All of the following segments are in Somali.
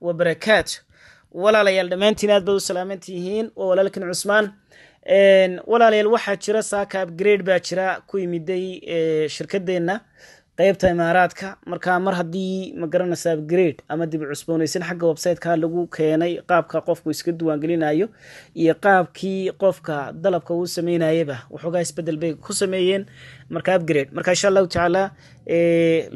wabarakaatu walaalayaal dhammaantiin aad bad u salaaman tihiin waa walaalkan cusmaan walaalayaal waxaa jira saaka upgrade baa jira ku yimiday shirkadeenna qaybta imaaraadka marka mar haddii magaranaysaa grade ama dib cusboonaysan xagga websiteka lagu keenay qaabka qofku iska diiwaangelinayo iyo qaabkii qofka dalabka uu sameynayaba waxoogaa isbedel bay ku sameeyeen marka upgrade marka insha allahu tacaala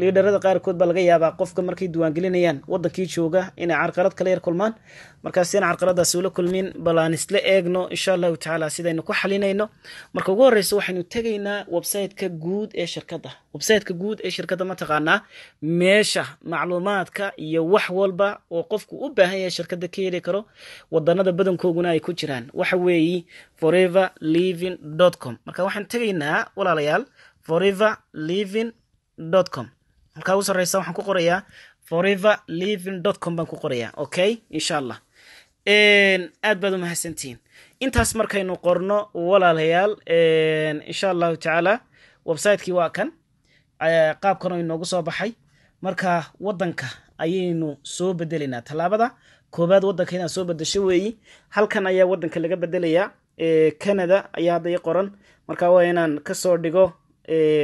liidharada qaarkood baa laga yaabaa qofka markay diiwaangelinayaan wadankii jooga inay carqarad kala yar kulmaan markaas aan ula kulmin bal aan isla eegno insha allahu tacaala sidaynu ku xalinayno marka ugu horeysa waxaynu tegaynaa websiteka guud ee shirkada websiteka guud ee shirkada ma taqaanaa meesha macluumaadka iyo wax walba oo qofku u baahan yahay shirkada ka heli karo wadanada badankooguna ay ku jiraan waxa weeye forever living dot com marka waxaan tegaynaa walaalayaal forever living dot com halkaa u sarreysa waxaan ku qorayaa forever living dot com baan ku qorayaa okay insha allah aad baad u mahadsantihiin intaas markaynu qorno walaalayaal insha allahu tacaala website waa kan qaabkan oo inoogu soo baxay marka wadanka ayaynu soo bedelaynaa tallaabada koobaad wadanka inaad soo bedesho weeyi halkan ayaa wadanka laga bedelayaa canada ayaa hadda qoran marka waa inaan kasoo dhigo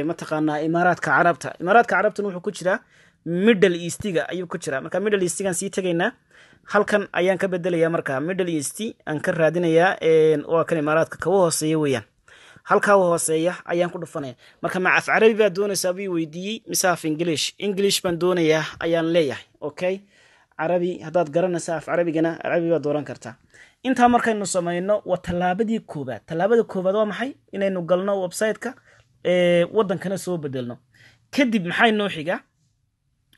mataqaanaa imaaraadka carabta imaaraadka carabtana wuxuu ku jiraa middle eastiga ayuu ku jiraa marka middle eastigaan sii tegaynaa halkan ayaan ka bedelaya marka middle east aan ka raadinayaa waa kan imaaraadka kagu hooseeya weeyaan halkaa hooseeya ayaan ku dhufanaya marka macaf carabi baa doonaysaa buu weydiiyey mise af ingilish ingilish baan doonayaa ayaan leeyahay okay carabi haddaad garanaysa af carabigana carabi baa dooran kartaa intaa markaynu samayno waa tallaabadii koobaad tallaabada koobaad waa maxay inaynu galno websiteka wadankana soo bedelno kadib maxay noo xiga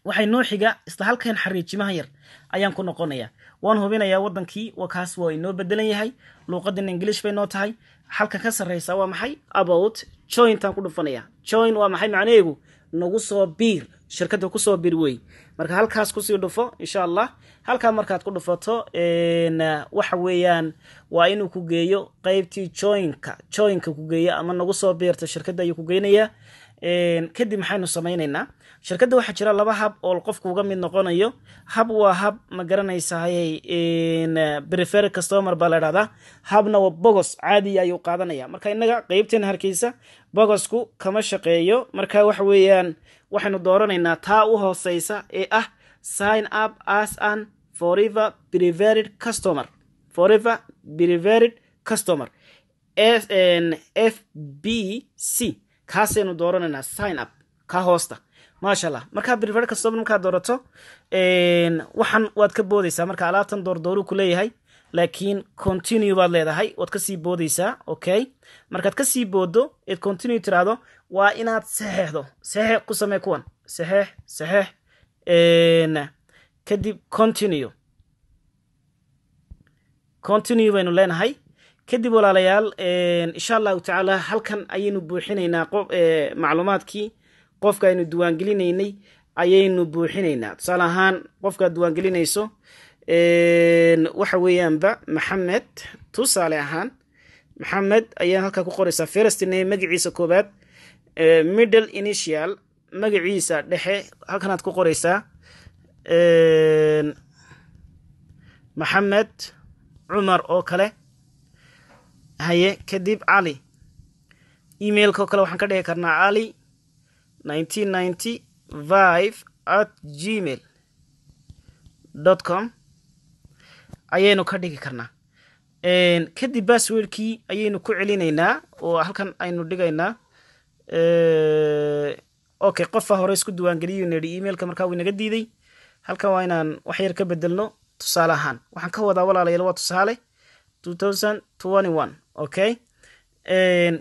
waxay noo xiga isla halkan xariijimahan yar ayaan ku noqonayaa waan hubinayaa wadankii kaas waa inoo bedelan yahay luuqadan english bay noo tahay halka ka sarreysa waa maxay about jointaan ku dhufanaya join waa maxay macnaheegu nagu soo biir shirkadda kusoo biir wey marka halkaas kusii dhufo insha allah halkaa markaad ku dhufato waxa weeyaan waa inuu ku geeyo qaybtii joinka joinka ku geeya ama nagu soo biirta shirkadda ayuu ku geynayaa kadib maxaynu samaynaynaa shirkadda waxaa jira laba hab oo qofku uga mid noqonayo hab waa hab ma garanaysaay refer customer baa la dhahdaa habna waa bogos caadiya ayuu qaadanaya marka inaga qeybteena harkiisa bogosku kama shaqeeyo marka waxa weeyaan waxaynu dooranaynaa taa u hooseysa ee ah sign up as an forever preferred customer forever preferred customer f b c kaasaynu dooranaynaa sign up ka hoosta maasha allah markaa brivr kastooba markaad doorato waxaan waad ka boodaysaa marka alaabtan doordooruu ku leeyahay laakiin continue baad leedahay waad kasii boodaysaa okay markaad kasii boodo eed continue tiraahdo waa inaad saxeexdo saxeex ku samee kuwan saxeex saxeex kadib continue continue baynu leenahay kadib walaalayaal insha allahu tacaala halkan ayaynu buuxinaynaa macluumaadkii qofka aynu diiwaangelinaynay ayaynu buuxinaynaa tusaale ahaan qofkaad diiwaangelinayso waxa weeyaanba maxamed tusaale ahaan maxamed ayaa halkaa ku qoraysaa firstname magiciisa koobaad middle initial magiciisa dhexe halkanaad ku qoraysaa maxamed cumar oo kale haye kadib cali emailko kale waxaan ka dhigi karnaa cali at gmail com ayaynu ka dhigi karnaa kadib basswordkii ayaynu ku celinaynaa oo halkan aynu dhigaynaa okay qofa hore isku diiwaangeliyuu nidhi emailka markaa wuu inaga diiday halkan waa inaan wax yar ka bedelno tusaale ahaan waxaan ka wadaa walaalayaal waa tusaale two thousand twenty one okay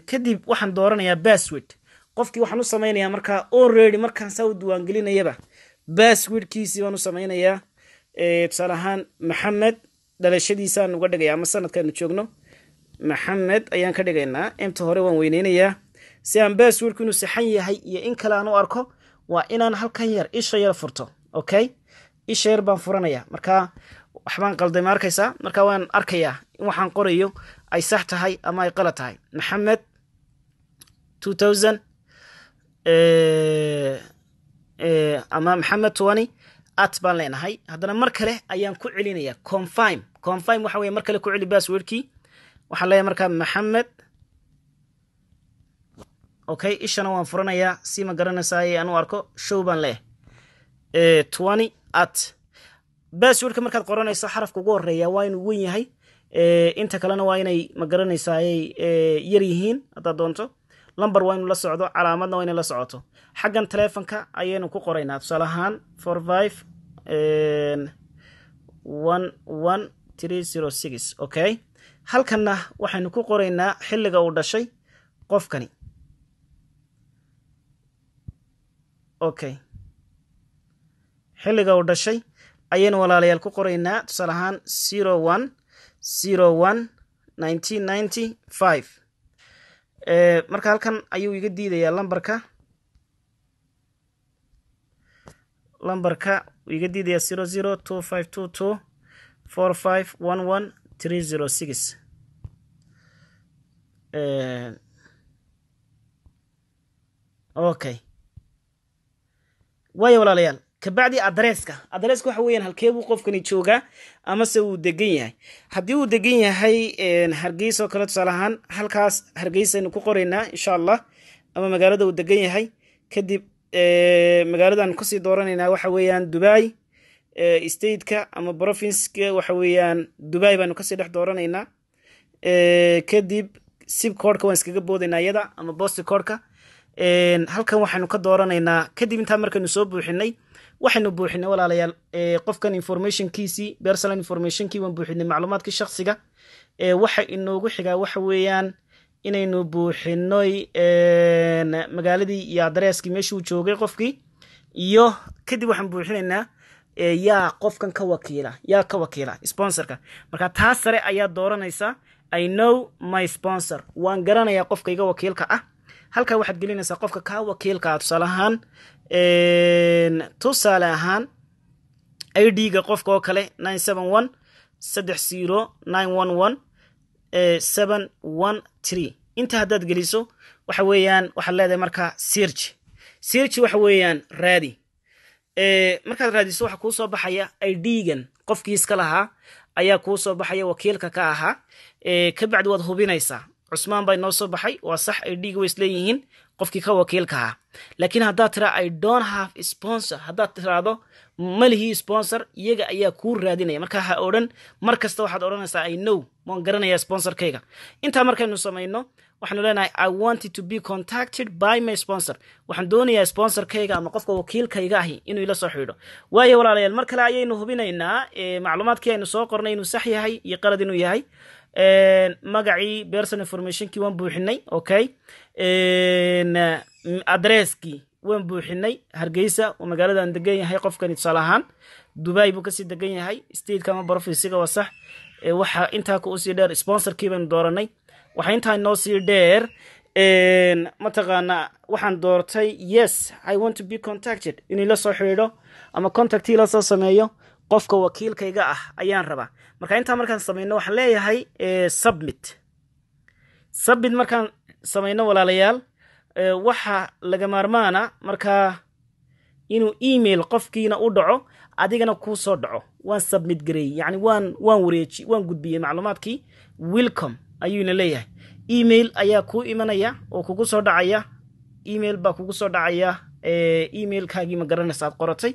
kadib waxaan dooranayaa bassword qofkii waxaan u samaynayaa markaa already markaan saa u diiwaangelinayaba basswordkiisii baan u samaynayaa tusaale ahaan maxamed dhalashadiisaan uga dhigaya ama sanadkaanu joogno maxamed ayaan ka dhigaynaa inta hore waan weyneynayaa si aan basswordku inuu saxan yahay iyo in kale aan u arko waa inaan halkan yar isha yar furto okay isha yar baan furanayaa markaa waxbaan qalday ma arkaysaa markaa waan arkayaa in waxaan qorayo ay sax tahay ama ay qalad tahay maxamed two thousand eh, eh, ama maxamed twenty at baan leenahay haddana mar kale ayaan ku celinaya confime confime waxa weye mar kale ku celi basswordkii waxaan leeyahay markaa maxamed okay ishana waan furanayaa si ma garanaysaay aan u arko show baan leeyahay eh, twenty at basswordka markaad qoranayso xarafka ugu horeeya waa inuu wen yahay Eh, inta kalena waa inay magaranaysaayay eh, yar yihiin haddaad doonto lumber waa inu la socdo calaamadna waa inay la socoto xaggan telefonka ayaynu ku qoraynaa tusaale ahaan for five eh, one one three zero six okay halkanna waxaynu ku qoraynaa xilliga uu dhashay qofkani okay xilliga uu dhashay ayaynu walaalayaal ku qoraynaa tusaale ahaan zero one 01 1995 e marka halkan ayuu iga diidayaa lambarka lambarka uu iga diidaya zero zero two five two two four five one one three zero six eh, okay waayo walaalayaal kabacdi adresska adresska waxa halkee buu qofkani joogaa amase uu degan yahay haddii uu degan yahay hargeys oo kale tusaale ahaan halkaas hargeysaynu ku qoraynaa insha allah ama magaalada uu degan yahay kadib magaaladan kusii dooranaynaa waxa weeyaan dubai stateka ama provinska waxa weeyaan dubai baanu kasii dhex dooranaynaa kadib sib koorhka waan iskaga boodaynaa iyada ama bosti koorhka halkan waxaanu ka dooranaynaa kadib intaa markaynu soo buuxinay waxaynu buuxinay walaalayaal qofkan informationkiisii bersonal informationkii waan buuxinay macluumaadkii shaqsiga waxa inoogu xigaa waxa weeyaan inaynu buuxinoy magaaladii iyo adreeskii meeshuu joogay qofkii iyo kadib waxaan buuxinaynaa yaa qofkan ka wakiila yaa ka wakiila sponsorka marka taa sare ayaa dooranaysaa i know my sponsor waan garanayaa qofka iga wakiilka ah halka waxaad gelinaysaa qofka kaa wakiilkaa tusaale ahaan tusaale ahaan i d-ga qofka oo kale nine seven one saddex zero nine one one seven one tree inta haddaad geliso waxa weeyaan waxaad leedahay markaa sirji sirji waxa weeyaan raadi markaad raadiso waxaa kuu soo baxaya i d qofkii iska lahaa ayaa kuu soo baxaya wakiilka ka ahaa kabacdi waad hubinaysaa cusmaan baa inoo soo baxay waa sax ay dhiig wa isleeyihiin qofkii ka wakiilka ahaa laakiin haddaad tiraa i don't have sponsor haddaad tiraahdo ma sponsor iyaga ayaa kuu raadinaya markaa ha odhan mar kasta waxaad odhanaysaa i know maan garanayaa sponsorkayga intaa markaynu samayno waxaanu leenahay i wanted to be contacted by my sponsor waxaan doonayaa sponsorkayga ama qofka wakiilkayga ahi inuu ila soo xidhiidho waayo walaalayaal mar kale ayaynu hubinaynaa eh, macluumaadkii aynu soo qornay inuu sax yahay iyo qalad inuu yahay magacii person informationkii waan buuxinay okay mm, adresskii waan buuxinay hargeysa oo magaalada aan degan yahay qofkani tusaale ahaan dubai buu kasii degan yahay stateka ama brofisiga waa sax intaa ka usii dheer sponsorkii baynu dooranay waxaa intaa noo sii dheer mataqaanaa waxaan doortay yes i want to be contacted inuu la soo xidhiidho ama contactii lasoo sameeyo qofka wakiilkayga ah ayaan rabaa marka intaa markaan samayno waxaan leeyahay eh, submit submit markaan samayno walaalayaal eh, waxa laga maarmaana markaa inuu email qofkiina u dhaco adigana kuu soo dhaco waan submit gareeyey yani waan waan wareeji waan gudbiyey macluumaadkii wilcom ayuuna leeyahay email ayaa kuu imanaya oo kugu soo dhacaya email baa kugu soo dhacaya eh, emailkaagii ma garanaysa aad qoratay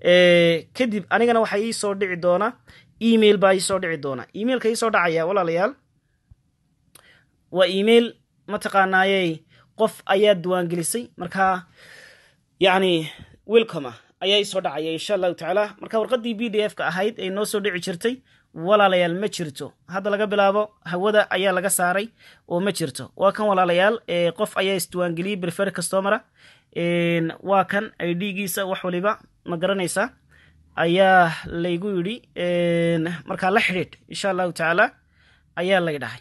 Eh, kadib anigana waxaa iisoo dhici doona email baa iisoo dhici doona emailka iisoo dhacaya walaalayaal waa email mataqaanaayey qof ayaa diwaangelisay markaa yacni welcome ayaa isoo dhacaya insha allahu tacaala marka warqaddii b d f ka ahayd ee noo soo dhici jirtay walaalayaal ma jirto hadda laga bilaabo hawada ayaa laga saaray oo ma jirto waa kan walaalayaal eh, qof ayaa isdiiwaangeliyey berfer customera eh, waa kan idhigiisa wax waliba ma garanaysa ayaa laygu yidhi markaa la xidhiidh insha allahu tacaala ayaa lay dhahay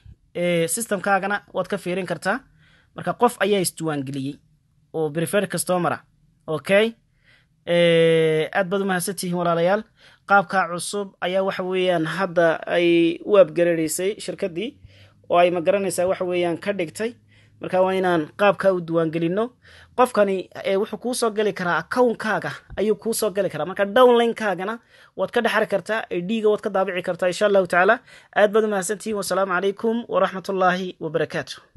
systemkaagana waad ka fiirin kartaa marka qof ayaa isdiwaangeliyey oo brifer customera ah, okay aad baad u mahadsantihiin walaalayaal qaabkaa cusub ayaa waxa weeyaan hadda ay u abgareeraysay shirkaddii oo ay ma garanaysaa waxa weeyaan ka dhigtay marka waa inaan qaabka u diiwaangelinno qofkani wuxuu kuusoo geli karaa accownkaaga ayuu kuusoo geli karaa marka downlinekaagana waad ka dhexari kartaa dhiiga waad ka daabici kartaa insha allahu tacaala aad baad u mahadsantihin wasalaamu calaykum waraxmat ullaahi wabarakaatu